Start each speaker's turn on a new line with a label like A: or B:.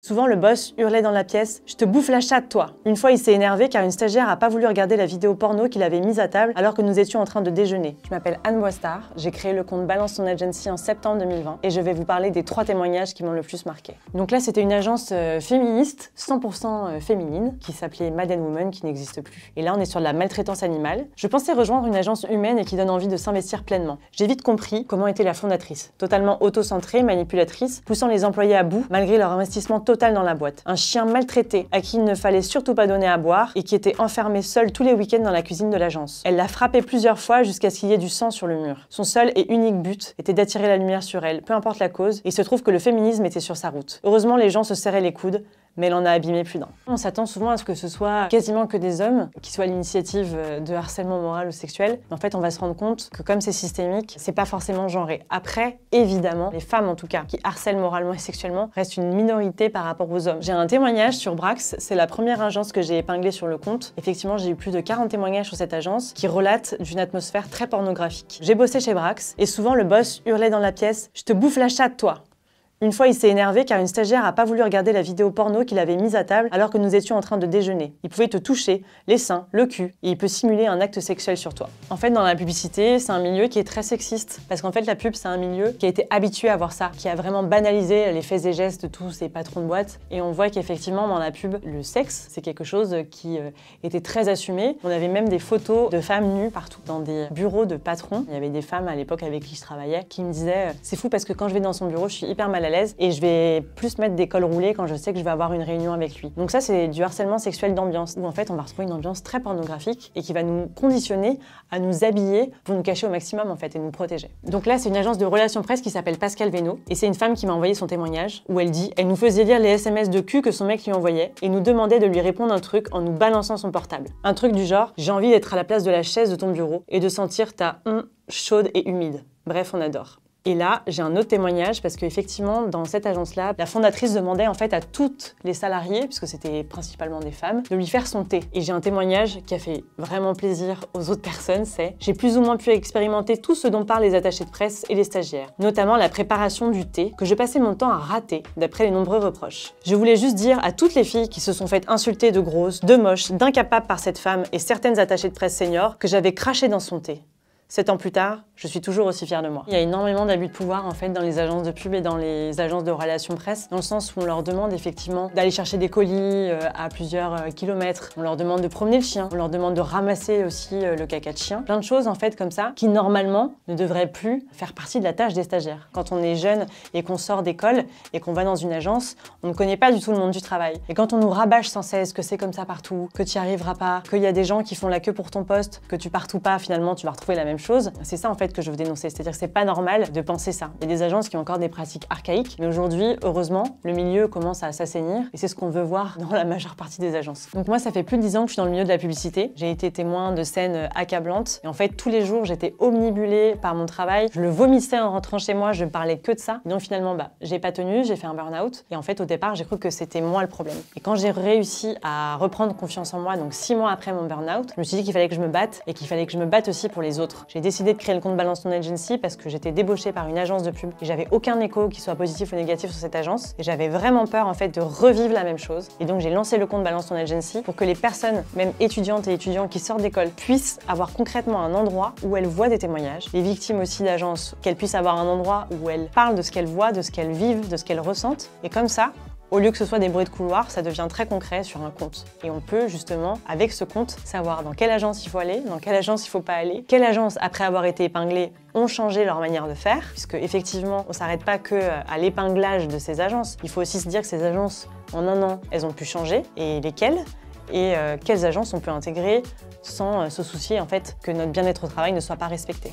A: Souvent, le boss hurlait dans la pièce Je te bouffe la chatte, toi Une fois, il s'est énervé car une stagiaire a pas voulu regarder la vidéo porno qu'il avait mise à table alors que nous étions en train de déjeuner. Je m'appelle Anne Boistard, j'ai créé le compte Balance son Agency en septembre 2020 et je vais vous parler des trois témoignages qui m'ont le plus marqué. Donc là, c'était une agence euh, féministe, 100% euh, féminine, qui s'appelait Madden Woman, qui n'existe plus. Et là, on est sur de la maltraitance animale. Je pensais rejoindre une agence humaine et qui donne envie de s'investir pleinement. J'ai vite compris comment était la fondatrice. Totalement auto manipulatrice, poussant les employés à bout malgré leur investissement dans la boîte. Un chien maltraité, à qui il ne fallait surtout pas donner à boire et qui était enfermé seul tous les week-ends dans la cuisine de l'agence. Elle l'a frappé plusieurs fois jusqu'à ce qu'il y ait du sang sur le mur. Son seul et unique but était d'attirer la lumière sur elle, peu importe la cause, et il se trouve que le féminisme était sur sa route. Heureusement, les gens se serraient les coudes, mais elle en a abîmé plus d'un. On s'attend souvent à ce que ce soit quasiment que des hommes qui soient l'initiative euh, de harcèlement moral ou sexuel. Mais en fait, on va se rendre compte que comme c'est systémique, c'est pas forcément genré. Après, évidemment, les femmes en tout cas, qui harcèlent moralement et sexuellement, restent une minorité par rapport aux hommes. J'ai un témoignage sur Brax, c'est la première agence que j'ai épinglée sur le compte. Effectivement, j'ai eu plus de 40 témoignages sur cette agence qui relatent d'une atmosphère très pornographique. J'ai bossé chez Brax et souvent le boss hurlait dans la pièce Je te bouffe la chatte, toi une fois, il s'est énervé car une stagiaire a pas voulu regarder la vidéo porno qu'il avait mise à table alors que nous étions en train de déjeuner. Il pouvait te toucher, les seins, le cul, et il peut simuler un acte sexuel sur toi. En fait, dans la publicité, c'est un milieu qui est très sexiste. Parce qu'en fait, la pub, c'est un milieu qui a été habitué à voir ça, qui a vraiment banalisé les faits et gestes de tous ces patrons de boîte. Et on voit qu'effectivement, dans la pub, le sexe, c'est quelque chose qui euh, était très assumé. On avait même des photos de femmes nues partout dans des bureaux de patrons. Il y avait des femmes à l'époque avec qui je travaillais qui me disaient euh, C'est fou parce que quand je vais dans son bureau, je suis hyper malade et je vais plus mettre des cols roulés quand je sais que je vais avoir une réunion avec lui. Donc ça, c'est du harcèlement sexuel d'ambiance où en fait, on va retrouver une ambiance très pornographique et qui va nous conditionner à nous habiller pour nous cacher au maximum en fait et nous protéger. Donc là, c'est une agence de relations presse qui s'appelle Pascal Véno et c'est une femme qui m'a envoyé son témoignage où elle dit elle nous faisait lire les SMS de cul que son mec lui envoyait et nous demandait de lui répondre un truc en nous balançant son portable. Un truc du genre j'ai envie d'être à la place de la chaise de ton bureau et de sentir ta hum chaude et humide. Bref, on adore. Et là, j'ai un autre témoignage parce qu'effectivement, dans cette agence-là, la fondatrice demandait en fait à toutes les salariées, puisque c'était principalement des femmes, de lui faire son thé. Et j'ai un témoignage qui a fait vraiment plaisir aux autres personnes, c'est j'ai plus ou moins pu expérimenter tout ce dont parlent les attachés de presse et les stagiaires, notamment la préparation du thé que je passais mon temps à rater, d'après les nombreux reproches. Je voulais juste dire à toutes les filles qui se sont faites insulter de grosses, de moches, d'incapables par cette femme et certaines attachées de presse seniors que j'avais craché dans son thé. Sept ans plus tard, je suis toujours aussi fière de moi. Il y a énormément d'abus de pouvoir en fait dans les agences de pub et dans les agences de relations presse, dans le sens où on leur demande effectivement d'aller chercher des colis euh, à plusieurs euh, kilomètres, on leur demande de promener le chien, on leur demande de ramasser aussi euh, le caca de chien, plein de choses en fait comme ça qui normalement ne devraient plus faire partie de la tâche des stagiaires. Quand on est jeune et qu'on sort d'école et qu'on va dans une agence, on ne connaît pas du tout le monde du travail. Et quand on nous rabâche sans cesse que c'est comme ça partout, que tu n'y arriveras pas, qu'il y a des gens qui font la queue pour ton poste, que tu ou pas, finalement tu vas retrouver la même chose. C'est ça en fait que je veux dénoncer, c'est-à-dire que c'est pas normal de penser ça. Il y a des agences qui ont encore des pratiques archaïques, mais aujourd'hui, heureusement, le milieu commence à s'assainir et c'est ce qu'on veut voir dans la majeure partie des agences. Donc moi, ça fait plus de 10 ans que je suis dans le milieu de la publicité. J'ai été témoin de scènes accablantes et en fait, tous les jours, j'étais omnibulée par mon travail. Je le vomissais en rentrant chez moi, je ne parlais que de ça. donc finalement, bah, j'ai pas tenu, j'ai fait un burn-out et en fait, au départ, j'ai cru que c'était moi le problème. Et quand j'ai réussi à reprendre confiance en moi, donc 6 mois après mon burn-out, je me suis dit qu'il fallait que je me batte et qu'il fallait que je me batte aussi pour les autres. J'ai décidé de créer le compte Balance Ton Agency parce que j'étais débauchée par une agence de pub et j'avais aucun écho qui soit positif ou négatif sur cette agence et j'avais vraiment peur en fait de revivre la même chose. Et donc j'ai lancé le compte Balance Ton Agency pour que les personnes, même étudiantes et étudiants qui sortent d'école, puissent avoir concrètement un endroit où elles voient des témoignages, les victimes aussi d'agences, qu'elles puissent avoir un endroit où elles parlent de ce qu'elles voient, de ce qu'elles vivent, de ce qu'elles ressentent. Et comme ça, au lieu que ce soit des bruits de couloir, ça devient très concret sur un compte. Et on peut justement, avec ce compte, savoir dans quelle agence il faut aller, dans quelle agence il faut pas aller, quelles agences, après avoir été épinglées, ont changé leur manière de faire, puisque effectivement, on s'arrête pas que euh, à l'épinglage de ces agences. Il faut aussi se dire que ces agences, en un an, elles ont pu changer, et lesquelles, et euh, quelles agences on peut intégrer sans euh, se soucier en fait que notre bien-être au travail ne soit pas respecté.